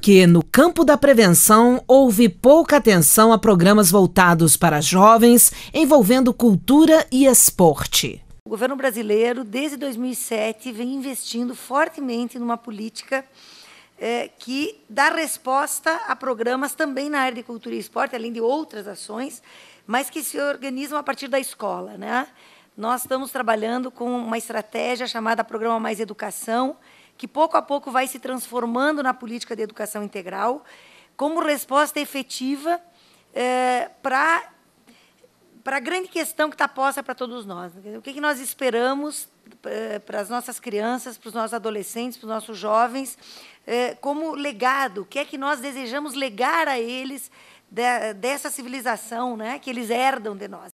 porque no campo da prevenção houve pouca atenção a programas voltados para jovens envolvendo cultura e esporte. O governo brasileiro, desde 2007, vem investindo fortemente numa política é, que dá resposta a programas também na área de cultura e esporte, além de outras ações, mas que se organizam a partir da escola. Né? Nós estamos trabalhando com uma estratégia chamada Programa Mais Educação, que pouco a pouco vai se transformando na política de educação integral, como resposta efetiva é, eh, para para a grande questão que está posta para todos nós. Né? O que, que nós esperamos eh, para as nossas crianças, para os nossos adolescentes, para os nossos jovens, eh, como legado? O que é que nós desejamos legar a eles dessa civilização né, que eles herdam de nós?